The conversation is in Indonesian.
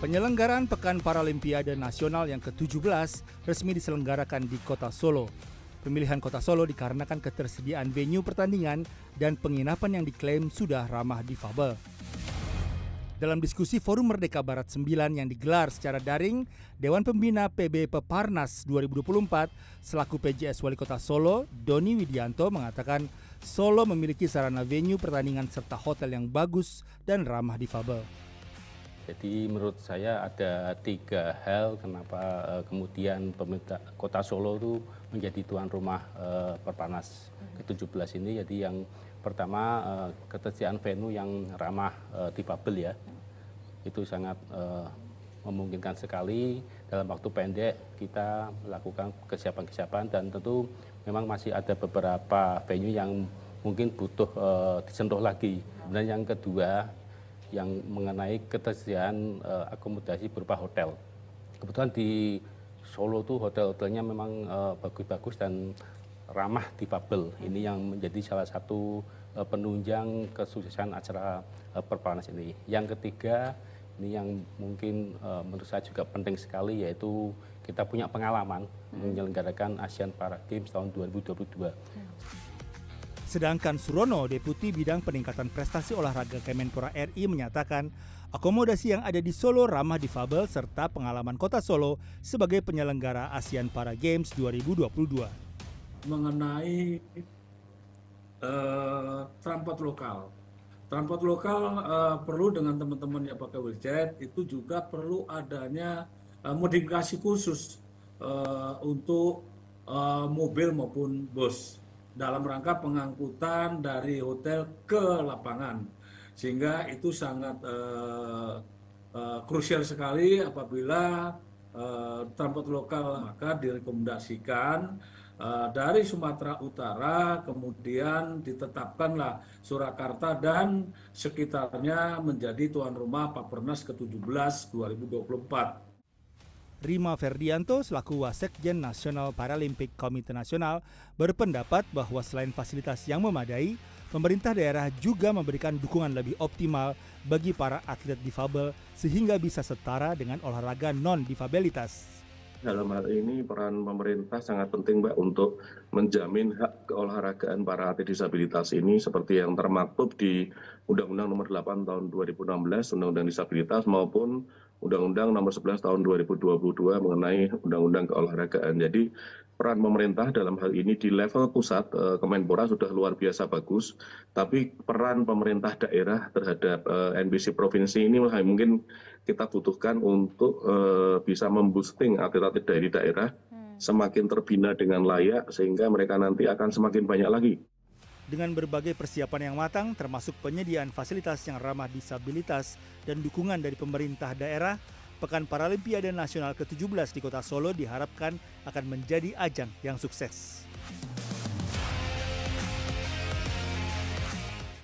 Penyelenggaraan Pekan Paralimpiade Nasional yang ke-17 resmi diselenggarakan di Kota Solo. Pemilihan Kota Solo dikarenakan ketersediaan venue pertandingan dan penginapan yang diklaim sudah ramah difabel. Dalam diskusi Forum Merdeka Barat 9 yang digelar secara daring, Dewan Pembina PB Peparnas 2024 selaku PJS Wali Kota Solo, Doni Widianto mengatakan Solo memiliki sarana venue pertandingan serta hotel yang bagus dan ramah difabel. Jadi menurut saya ada tiga hal kenapa uh, kemudian pemerintah kota Solo itu menjadi tuan rumah uh, Perpanas hmm. ke-17 ini. Jadi yang pertama uh, ketersediaan venue yang ramah uh, Babel ya. Itu sangat uh, memungkinkan sekali dalam waktu pendek kita melakukan kesiapan-kesiapan dan tentu memang masih ada beberapa venue yang mungkin butuh uh, disentuh lagi. Kemudian yang kedua yang mengenai ketersediaan uh, akomodasi berupa hotel. Kebetulan di Solo tuh hotel-hotelnya memang eh, bagus-bagus uh, dan ramah di bubble. Ini yang menjadi salah satu uh, penunjang kesuksesan acara uh, perpanas ini. Yang ketiga, ini yang mungkin uh, menurut saya juga penting sekali yaitu kita punya pengalaman hmm. menyelenggarakan Asian Para Games tahun 2022. Hmm. Sedangkan Surono, Deputi Bidang Peningkatan Prestasi Olahraga Kemenpora RI menyatakan, akomodasi yang ada di Solo ramah difabel serta pengalaman kota Solo sebagai penyelenggara ASEAN Para Games 2022. Mengenai uh, transport lokal, transport lokal uh, perlu dengan teman-teman yang pakai wheelchair itu juga perlu adanya uh, modifikasi khusus uh, untuk uh, mobil maupun bus dalam rangka pengangkutan dari hotel ke lapangan sehingga itu sangat krusial uh, eh, eh, krusial sekali apabila uh, transport lokal maka direkomendasikan uh, dari Sumatera Utara kemudian ditetapkanlah Surakarta dan sekitarnya menjadi tuan rumah Papernas ke-17 2024 Rima Ferdianto selaku Wasekjen Nasional Paralimpik Komite Nasional berpendapat bahwa selain fasilitas yang memadai, pemerintah daerah juga memberikan dukungan lebih optimal bagi para atlet difabel sehingga bisa setara dengan olahraga non-difabilitas. Dalam hal ini peran pemerintah sangat penting Mbak untuk menjamin hak keolahragaan para atlet disabilitas ini seperti yang termaktub di Undang-Undang Nomor 8 Tahun 2016 Undang-Undang Disabilitas maupun undang undang nomor sebelas tahun 2022 mengenai undang undang keolahragaan jadi peran pemerintah dalam hal ini di level pusat eh, kemenpora sudah luar biasa bagus tapi peran pemerintah daerah terhadap eh, nbc provinsi ini mungkin kita butuhkan untuk eh, bisa memboosting atlet atlet dari daerah hmm. semakin terbina dengan layak sehingga mereka nanti akan semakin banyak lagi dengan berbagai persiapan yang matang termasuk penyediaan fasilitas yang ramah disabilitas dan dukungan dari pemerintah daerah, Pekan Paralimpiade Nasional ke-17 di Kota Solo diharapkan akan menjadi ajang yang sukses.